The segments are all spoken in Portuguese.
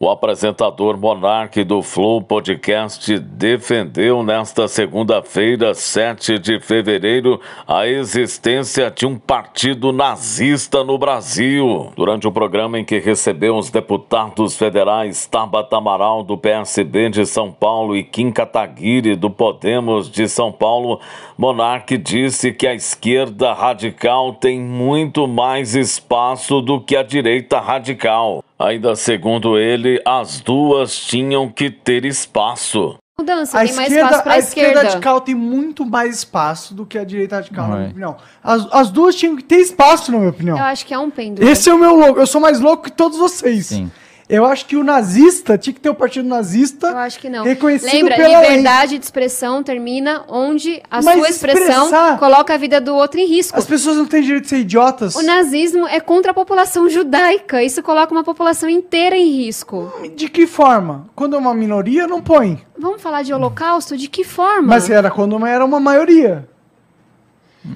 O apresentador monarque do Flow Podcast defendeu nesta segunda-feira, 7 de fevereiro, a existência de um partido nazista no Brasil. Durante o programa em que recebeu os deputados federais Tabata Amaral, do PSB de São Paulo, e Kim Kataguiri, do Podemos de São Paulo, Monarque disse que a esquerda radical tem muito mais espaço do que a direita radical. Ainda segundo ele, as duas tinham que ter espaço. Mudança, a tem mais espaço para a esquerda. esquerda radical tem muito mais espaço do que a direita radical, Não na minha é. opinião. As, as duas tinham que ter espaço, na minha opinião. Eu acho que é um pêndulo. Esse é o meu louco. Eu sou mais louco que todos vocês. Sim. Eu acho que o nazista tinha que ter o um partido nazista. Eu acho que não. Reconhecido Lembra, pela liberdade lei. de expressão termina onde a Mas sua expressão coloca a vida do outro em risco. As pessoas não têm direito de ser idiotas. O nazismo é contra a população judaica. Isso coloca uma população inteira em risco. De que forma? Quando é uma minoria, não põe. Vamos falar de holocausto? De que forma? Mas era quando era uma maioria.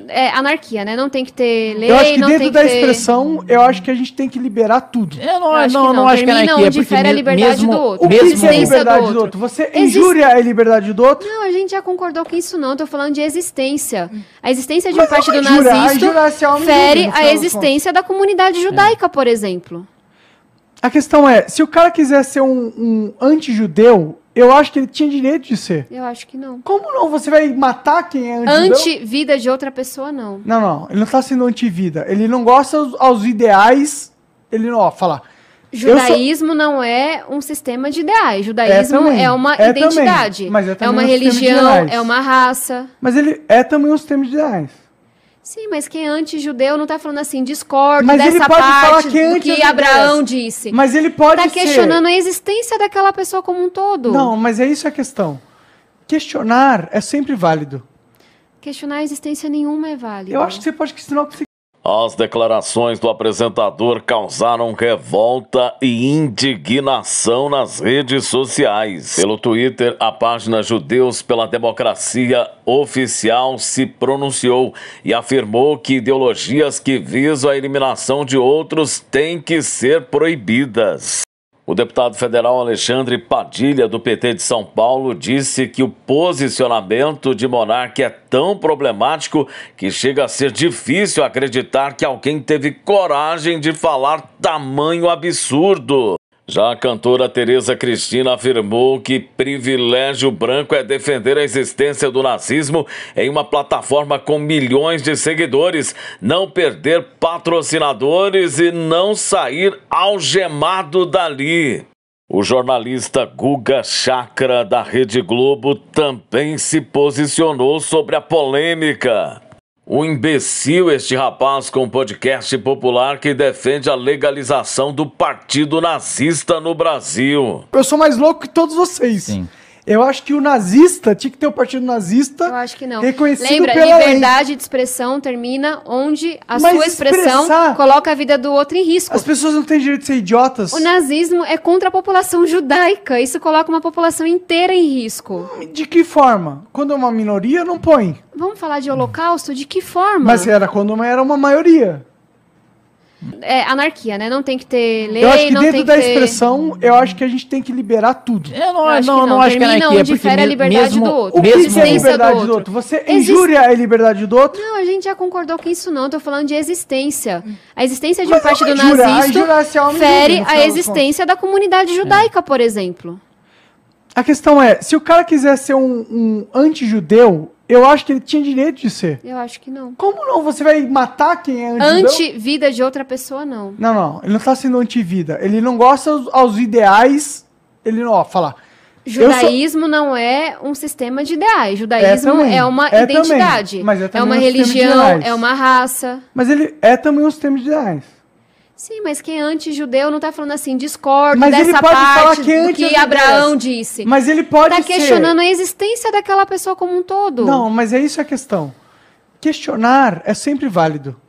É anarquia, né? Não tem que ter lei, eu acho que dentro da ter... expressão, eu acho que a gente tem que liberar tudo. Eu não, eu acho não, que não, não acho que anarquia, difere é a liberdade mesmo, do outro. O que mesmo... é liberdade do outro? do outro? Você Existe... injúria a liberdade do outro? Não, a gente já concordou com isso não, tô falando de existência. A existência de um partido é injúria, nazista é a fere a existência da comunidade judaica, é. por exemplo. A questão é, se o cara quiser ser um, um anti-judeu, eu acho que ele tinha direito de ser. Eu acho que não. Como não? Você vai matar quem é anti-vida? de outra pessoa, não. Não, não. Ele não tá sendo anti-vida. Ele não gosta aos, aos ideais. Ele não, ó, falar. Judaísmo sou... não é um sistema de ideais. É Judaísmo é, é uma é identidade. mas é, é uma um religião, é uma raça. Mas ele é também um sistema de ideais. Sim, mas quem é anti-judeu não está falando assim, discordo mas dessa parte que, é que Abraão disse. Mas ele pode Está questionando a existência daquela pessoa como um todo. Não, mas é isso a questão. Questionar é sempre válido. Questionar a existência nenhuma é válido. Eu acho que você pode questionar o que você as declarações do apresentador causaram revolta e indignação nas redes sociais. Pelo Twitter, a página Judeus pela Democracia Oficial se pronunciou e afirmou que ideologias que visam a eliminação de outros têm que ser proibidas. O deputado federal Alexandre Padilha, do PT de São Paulo, disse que o posicionamento de Monarque é tão problemático que chega a ser difícil acreditar que alguém teve coragem de falar tamanho absurdo. Já a cantora Tereza Cristina afirmou que privilégio branco é defender a existência do nazismo em uma plataforma com milhões de seguidores, não perder patrocinadores e não sair algemado dali. O jornalista Guga Chakra da Rede Globo também se posicionou sobre a polêmica. O imbecil este rapaz com podcast popular que defende a legalização do partido nazista no Brasil. Eu sou mais louco que todos vocês. Sim. Eu acho que o nazista tinha que ter o um partido nazista. Eu acho que não. Reconhecido Lembra, pela liberdade lei. de expressão termina onde a Mas sua expressão coloca a vida do outro em risco. As pessoas não têm direito de ser idiotas. O nazismo é contra a população judaica. Isso coloca uma população inteira em risco. De que forma? Quando é uma minoria, não põe. Vamos falar de holocausto? De que forma? Mas era quando era uma maioria. É anarquia, né? Não tem que ter lei, eu acho que dentro da expressão, ter... eu acho que a gente tem que liberar tudo. Eu não, eu acho não, que não, não acho que é anarquia, onde porque a liberdade mesmo, do outro. O que mesmo é a liberdade do outro? Do outro? Você Existe... injúria a liberdade do outro? Não, a gente já concordou com isso não, eu tô falando de existência. A existência de Mas um partido injúria, nazista é a fere a existência da comunidade judaica, é. por exemplo. A questão é, se o cara quiser ser um, um anti-judeu, eu acho que ele tinha direito de ser. Eu acho que não. Como não? Você vai matar quem é antivida Antivida de outra pessoa, não. Não, não. Ele não tá sendo anti-vida. Ele não gosta aos, aos ideais. Ele não, ó, falar. Judaísmo sou... não é um sistema de ideais. Judaísmo é, é uma é identidade. Também. Mas é, é também é uma um religião, é uma raça. Mas ele é também um sistema de ideais. Sim, mas quem é anti-judeu não está falando assim, discordo mas dessa parte que, é do que Abraão disse. Mas ele pode Está questionando ser. a existência daquela pessoa como um todo. Não, mas é isso a questão. Questionar é sempre válido.